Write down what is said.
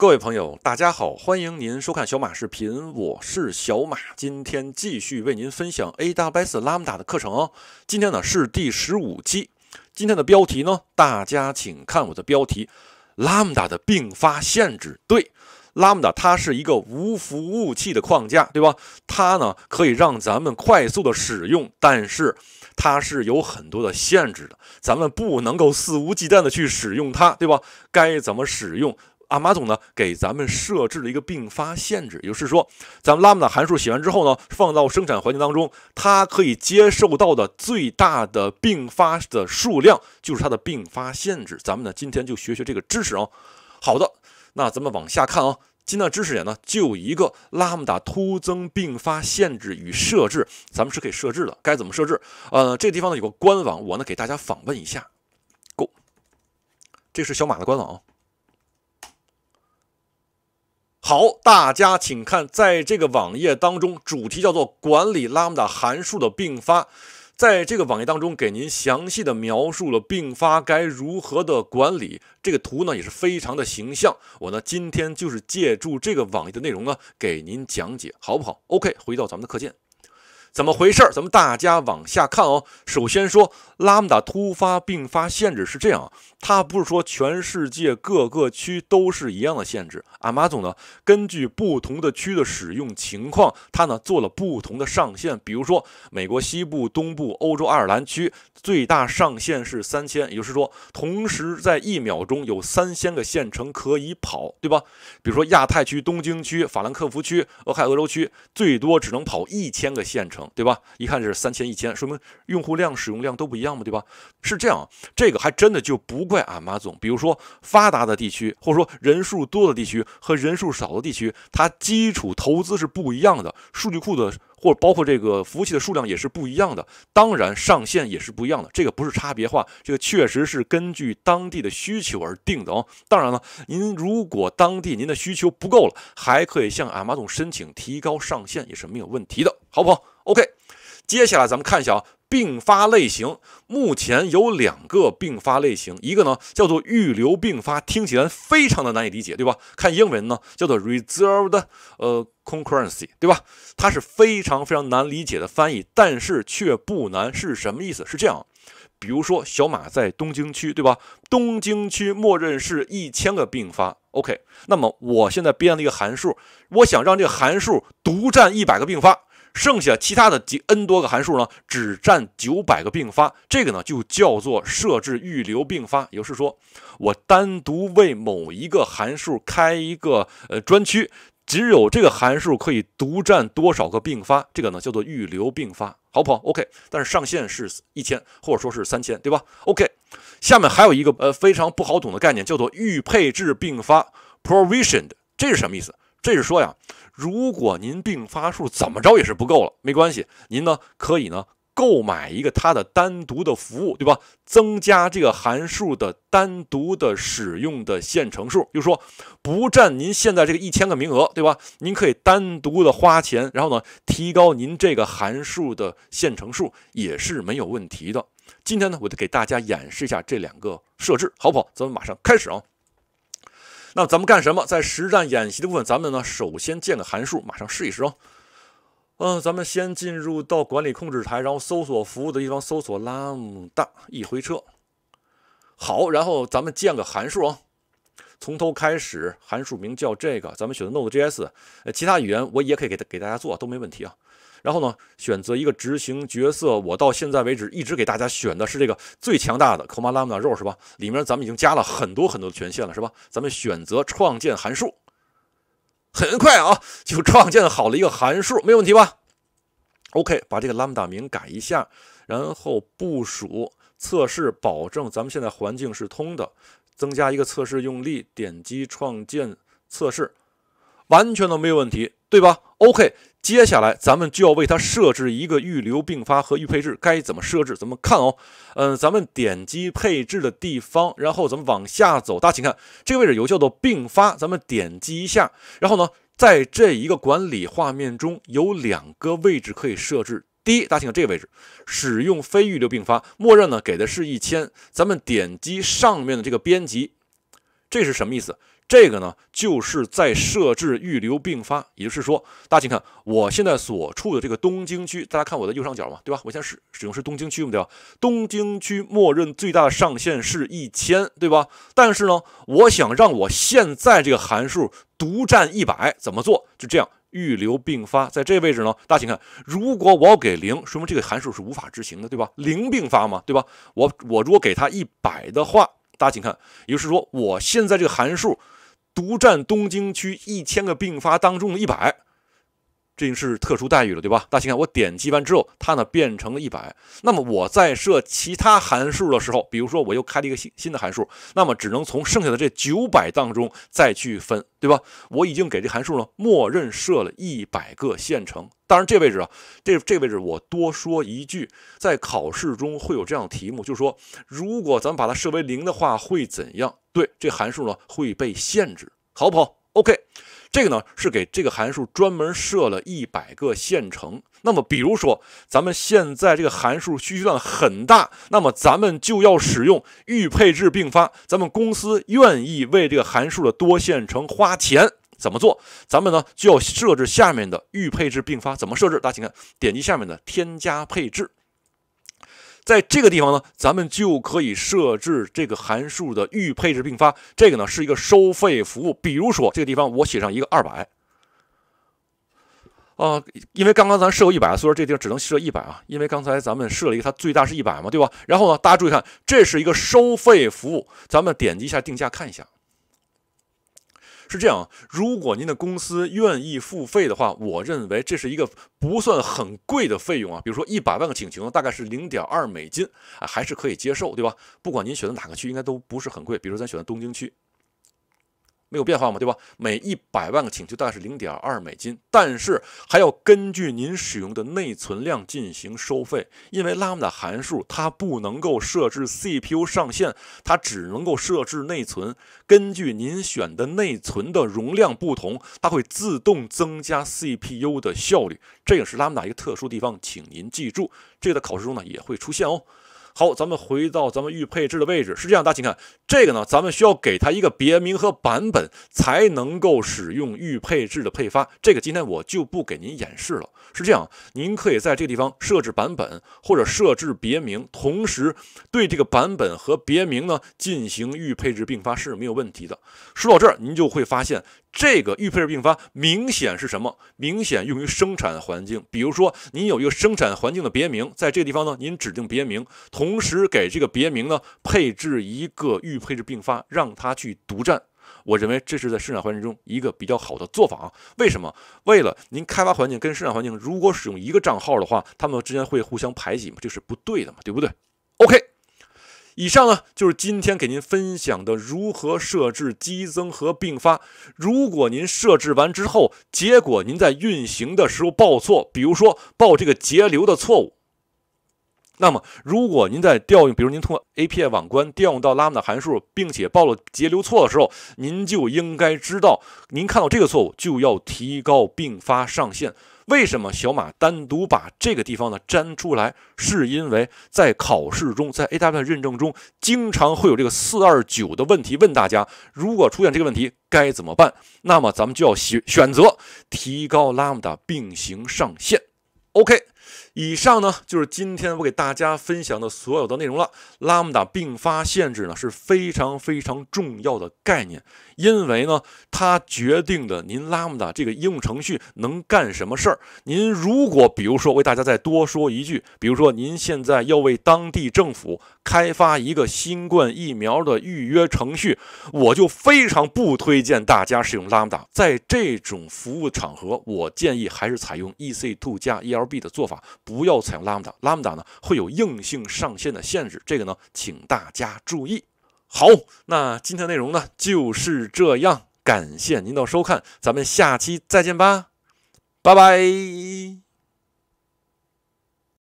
各位朋友，大家好，欢迎您收看小马视频，我是小马，今天继续为您分享 AWS Lambda 的课程。今天呢是第十五期，今天的标题呢，大家请看我的标题：Lambda 的并发限制。对，Lambda 它是一个无服务器的框架，对吧？它呢可以让咱们快速的使用，但是它是有很多的限制的，咱们不能够肆无忌惮的去使用它，对吧？该怎么使用？阿马总呢给咱们设置了一个并发限制，也就是说，咱们 lambda 函数写完之后呢，放到生产环境当中，它可以接受到的最大的并发的数量就是它的并发限制。咱们呢今天就学学这个知识啊。好的，那咱们往下看啊。今天的知识点呢就一个 lambda 突增并发限制与设置，咱们是可以设置的，该怎么设置？呃，这地方呢有个官网，我呢给大家访问一下。Go，这是小马的官网啊。好，大家请看，在这个网页当中，主题叫做“管理 Lambda 函数的并发”。在这个网页当中，给您详细的描述了并发该如何的管理。这个图呢，也是非常的形象。我呢，今天就是借助这个网页的内容呢，给您讲解，好不好？OK，回到咱们的课件，怎么回事儿？咱们大家往下看哦。首先说。拉姆达突发并发限制是这样，它不是说全世界各个区都是一样的限制。阿玛总呢，根据不同的区的使用情况，它呢做了不同的上限。比如说，美国西部、东部、欧洲、爱尔兰区最大上限是三千，也就是说，同时在一秒钟有三千个县城可以跑，对吧？比如说亚太区、东京区、法兰克福区、俄亥俄州区，最多只能跑一千个县城，对吧？一看就是三千一千，说明用户量、使用量都不一样。样嘛，对吧？是这样，这个还真的就不怪俺马总。比如说，发达的地区，或者说人数多的地区和人数少的地区，它基础投资是不一样的，数据库的或包括这个服务器的数量也是不一样的，当然上限也是不一样的。这个不是差别化，这个确实是根据当地的需求而定的哦。当然了，您如果当地您的需求不够了，还可以向俺马总申请提高上限，也是没有问题的，好不好？OK，接下来咱们看一下啊。并发类型目前有两个并发类型，一个呢叫做预留并发，听起来非常的难以理解，对吧？看英文呢叫做 reserved 呃 concurrency，对吧？它是非常非常难理解的翻译，但是却不难，是什么意思？是这样，比如说小马在东京区，对吧？东京区默认是一千个并发，OK。那么我现在编了一个函数，我想让这个函数独占一百个并发。剩下其他的几 N 多个函数呢，只占九百个并发，这个呢就叫做设置预留并发，也就是说，我单独为某一个函数开一个呃专区，只有这个函数可以独占多少个并发，这个呢叫做预留并发，好不好？OK，但是上限是一千或者说是三千，对吧？OK，下面还有一个呃非常不好懂的概念，叫做预配置并发 （provisioned），这是什么意思？这是说呀，如果您并发数怎么着也是不够了，没关系，您呢可以呢购买一个它的单独的服务，对吧？增加这个函数的单独的使用的线程数，就是说不占您现在这个一千个名额，对吧？您可以单独的花钱，然后呢提高您这个函数的线程数也是没有问题的。今天呢，我就给大家演示一下这两个设置，好不好？咱们马上开始啊。那咱们干什么？在实战演习的部分，咱们呢首先建个函数，马上试一试哦。嗯，咱们先进入到管理控制台，然后搜索服务的地方，搜索拉姆达一回车。好，然后咱们建个函数啊，从头开始，函数名叫这个，咱们选择 Node.js，呃，其他语言我也可以给给大家做，都没问题啊。然后呢，选择一个执行角色。我到现在为止一直给大家选的是这个最强大的 lambda 肉是吧？里面咱们已经加了很多很多权限了，是吧？咱们选择创建函数，很快啊，就创建好了一个函数，没有问题吧？OK，把这个 lambda 名改一下，然后部署测试，保证咱们现在环境是通的。增加一个测试用例，点击创建测试，完全都没有问题，对吧？OK。接下来咱们就要为它设置一个预留并发和预配置，该怎么设置？咱们看哦。嗯，咱们点击配置的地方，然后咱们往下走。大家请看这个位置，有叫做并发，咱们点击一下。然后呢，在这一个管理画面中有两个位置可以设置。第一，大家请看这个位置，使用非预留并发，默认呢给的是一千。咱们点击上面的这个编辑，这是什么意思？这个呢，就是在设置预留并发，也就是说，大家请看，我现在所处的这个东京区，大家看我的右上角嘛，对吧？我现在使使用是东京区，对吧？东京区默认最大的上限是一千，对吧？但是呢，我想让我现在这个函数独占一百，怎么做？就这样，预留并发，在这位置呢，大家请看，如果我要给零，说明这个函数是无法执行的，对吧？零并发嘛，对吧？我我如果给它一百的话，大家请看，也就是说，我现在这个函数。独占东京区一千个并发当中的一百。这已经是特殊待遇了，对吧？大家看，我点击完之后，它呢变成了一百。那么我在设其他函数的时候，比如说我又开了一个新新的函数，那么只能从剩下的这九百当中再去分，对吧？我已经给这函数呢默认设了一百个线程。当然，这位置啊，这这位置我多说一句，在考试中会有这样题目，就是说，如果咱们把它设为零的话，会怎样？对，这函数呢会被限制，好不好？OK。这个呢是给这个函数专门设了一百个线程。那么，比如说咱们现在这个函数需求量很大，那么咱们就要使用预配置并发。咱们公司愿意为这个函数的多线程花钱，怎么做？咱们呢就要设置下面的预配置并发。怎么设置？大家请看，点击下面的添加配置。在这个地方呢，咱们就可以设置这个函数的预配置并发。这个呢是一个收费服务，比如说这个地方我写上一个二百，啊，因为刚刚咱设过一百，所以说这地方只能设一百啊，因为刚才咱们设了一个，它最大是一百嘛，对吧？然后呢，大家注意看，这是一个收费服务，咱们点击一下定价看一下。是这样，如果您的公司愿意付费的话，我认为这是一个不算很贵的费用啊。比如说一百万个请求，大概是零点二美金，啊，还是可以接受，对吧？不管您选择哪个区，应该都不是很贵。比如咱选择东京区。没有变化嘛，对吧？每一百万个请求大概是零点二美金，但是还要根据您使用的内存量进行收费，因为 Lambda 函数它不能够设置 CPU 上限，它只能够设置内存。根据您选的内存的容量不同，它会自动增加 CPU 的效率。这个是 Lambda 一个特殊地方，请您记住，这个在考试中呢也会出现哦。好，咱们回到咱们预配置的位置，是这样，大家请看这个呢，咱们需要给它一个别名和版本，才能够使用预配置的配发。这个今天我就不给您演示了。是这样，您可以在这个地方设置版本或者设置别名，同时对这个版本和别名呢进行预配置并发是没有问题的。说到这儿，您就会发现这个预配置并发明显是什么？明显用于生产环境。比如说，您有一个生产环境的别名，在这个地方呢，您指定别名，同时给这个别名呢配置一个预配置并发，让它去独占。我认为这是在生产环境中一个比较好的做法啊。为什么？为了您开发环境跟生产环境，如果使用一个账号的话，他们之间会互相排挤吗？这是不对的嘛，对不对？OK，以上呢就是今天给您分享的如何设置激增和并发。如果您设置完之后，结果您在运行的时候报错，比如说报这个节流的错误。那么，如果您在调用，比如您通过 API 网关调用到 Lambda 函数，并且报了截流错的时候，您就应该知道，您看到这个错误就要提高并发上限。为什么小马单独把这个地方呢粘出来？是因为在考试中，在 AWS 认证中，经常会有这个四二九的问题问大家，如果出现这个问题该怎么办？那么咱们就要选选择提高 Lambda 并行上限。OK。以上呢就是今天我给大家分享的所有的内容了。拉姆达并发限制呢是非常非常重要的概念，因为呢它决定的您拉姆达这个应用程序能干什么事儿。您如果比如说为大家再多说一句，比如说您现在要为当地政府开发一个新冠疫苗的预约程序，我就非常不推荐大家使用拉姆达。在这种服务场合，我建议还是采用 E C Two 加 E L B 的做法。不要采用拉姆达，拉姆达呢会有硬性上限的限制，这个呢请大家注意。好，那今天内容呢就是这样，感谢您的收看，咱们下期再见吧，拜拜。